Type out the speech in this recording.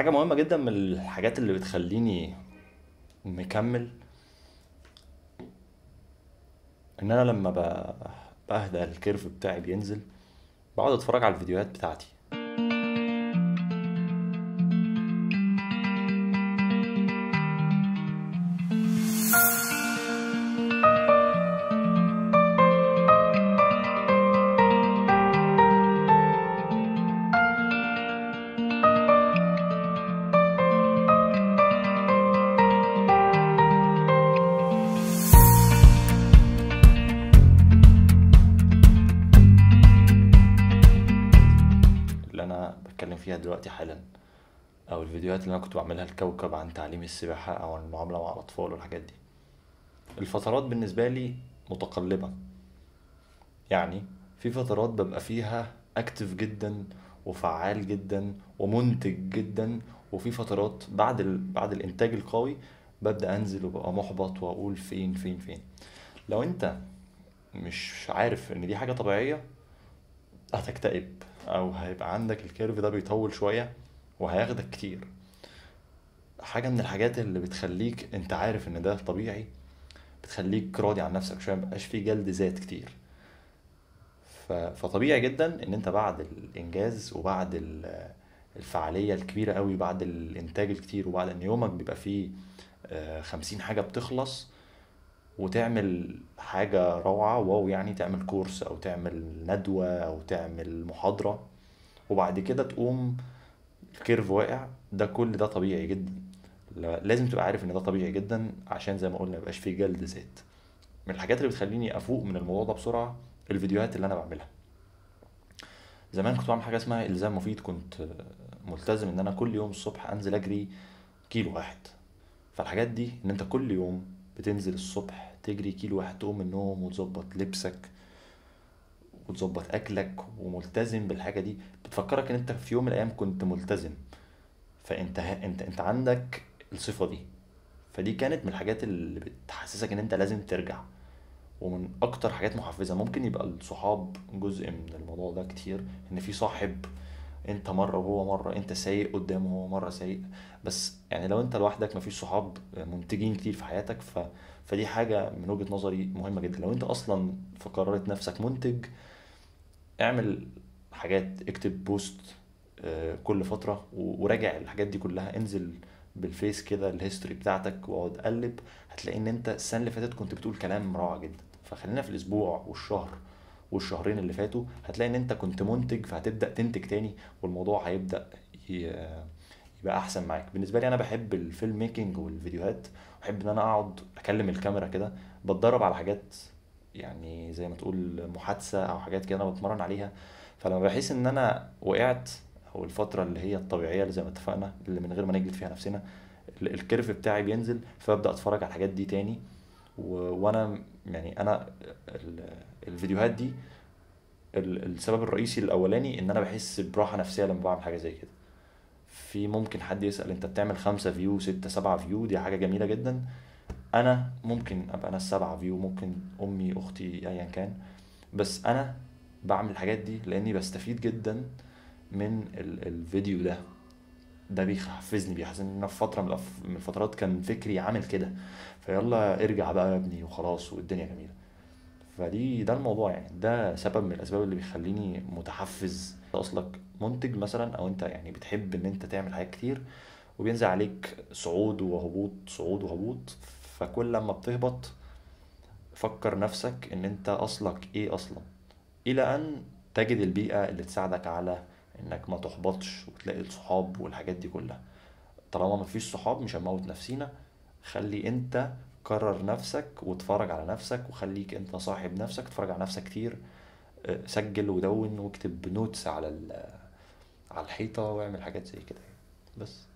حاجه مهمه جدا من الحاجات اللي بتخليني مكمل ان انا لما بهدى الكيرف بتاعي بينزل بقعد اتفرج على الفيديوهات بتاعتي اللي انا بتكلم فيها دلوقتي حالا او الفيديوهات اللي انا كنت بعملها لكوكب عن تعليم السباحه او عن المعامله مع الاطفال والحاجات دي الفترات بالنسبه لي متقلبه يعني في فترات ببقى فيها اكتف جدا وفعال جدا ومنتج جدا وفي فترات بعد ال... بعد الانتاج القوي ببدا انزل وببقى محبط واقول فين فين فين لو انت مش عارف ان دي حاجه طبيعيه هتكتئب او هيبقى عندك الكيرف ده بيطول شويه وهياخدك كتير حاجه من الحاجات اللي بتخليك انت عارف ان ده طبيعي بتخليك راضي عن نفسك شويه مبقاش في جلد ذات كتير فطبيعي جدا ان انت بعد الانجاز وبعد الفعاليه الكبيره قوي بعد الانتاج الكتير وبعد ان يومك بيبقى فيه آه، خمسين حاجه بتخلص وتعمل حاجة روعة واو يعني تعمل كورس أو تعمل ندوة أو تعمل محاضرة وبعد كده تقوم الكيرف واقع ده كل ده طبيعي جدا لازم تبقى عارف ان ده طبيعي جدا عشان زي ما قلنا ميبقاش فيه جلد ذات من الحاجات اللي بتخليني افوق من الموضوع ده بسرعه الفيديوهات اللي انا بعملها زمان كنت بعمل حاجه اسمها الزام مفيد كنت ملتزم ان انا كل يوم الصبح انزل اجري كيلو واحد فالحاجات دي ان انت كل يوم بتنزل الصبح تجري كيلو واحد تقوم من النوم وتظبط لبسك وتظبط اكلك وملتزم بالحاجه دي بتفكرك ان انت في يوم من الايام كنت ملتزم فانت انت انت عندك الصفه دي فدي كانت من الحاجات اللي بتحسسك ان انت لازم ترجع ومن اكتر حاجات محفزه ممكن يبقى الصحاب جزء من الموضوع ده كتير ان في صاحب انت مره وهو مره انت سايق قدامه وهو مره سايق بس يعني لو انت لوحدك مفيش صحاب منتجين كتير في حياتك ف... فدي حاجه من وجهه نظري مهمه جدا لو انت اصلا في قرارة نفسك منتج اعمل حاجات اكتب بوست آه، كل فتره وراجع الحاجات دي كلها انزل بالفيس كده الهيستوري بتاعتك واقعد قلب هتلاقي ان انت السنه اللي فاتت كنت بتقول كلام رائع جدا فخلينا في الاسبوع والشهر والشهرين اللي فاتوا هتلاقي ان انت كنت منتج فهتبدا تنتج تاني والموضوع هيبدا يبقى احسن معاك بالنسبه لي انا بحب الفيلم ميكنج والفيديوهات بحب ان انا اقعد اكلم الكاميرا كده بتدرب على حاجات يعني زي ما تقول محادثه او حاجات كده انا بتمرن عليها فلما بحس ان انا وقعت او الفتره اللي هي الطبيعيه اللي زي ما اتفقنا اللي من غير ما نجلد فيها نفسنا الكيرف بتاعي بينزل فببدا اتفرج على الحاجات دي تاني و... وانا يعني انا الفيديوهات دي السبب الرئيسي الاولاني ان انا بحس براحه نفسيه لما بعمل حاجه زي كده في ممكن حد يسال انت بتعمل خمسة فيو ستة سبعة فيو دي حاجه جميله جدا انا ممكن ابقى انا السبعة فيو ممكن امي اختي ايا كان بس انا بعمل الحاجات دي لاني بستفيد جدا من الفيديو ده ده بيحفزني بيحسسني ان انا في فتره من الفترات كان فكري عامل كده فيلا ارجع بقى يا ابني وخلاص والدنيا جميله فدي ده الموضوع يعني ده سبب من الاسباب اللي بيخليني متحفز اصلك منتج مثلا او انت يعني بتحب ان انت تعمل حاجات كتير وبينزل عليك صعود وهبوط صعود وهبوط فكل لما بتهبط فكر نفسك ان انت اصلك ايه اصلا الى ان تجد البيئه اللي تساعدك على انك ما تحبطش وتلاقي الصحاب والحاجات دي كلها طالما مفيش صحاب مش هنموت نفسينا خلي انت كرر نفسك واتفرج على نفسك وخليك انت صاحب نفسك اتفرج على نفسك كتير آه، سجل ودون واكتب نوتس على على الحيطه واعمل حاجات زي كده يعني. بس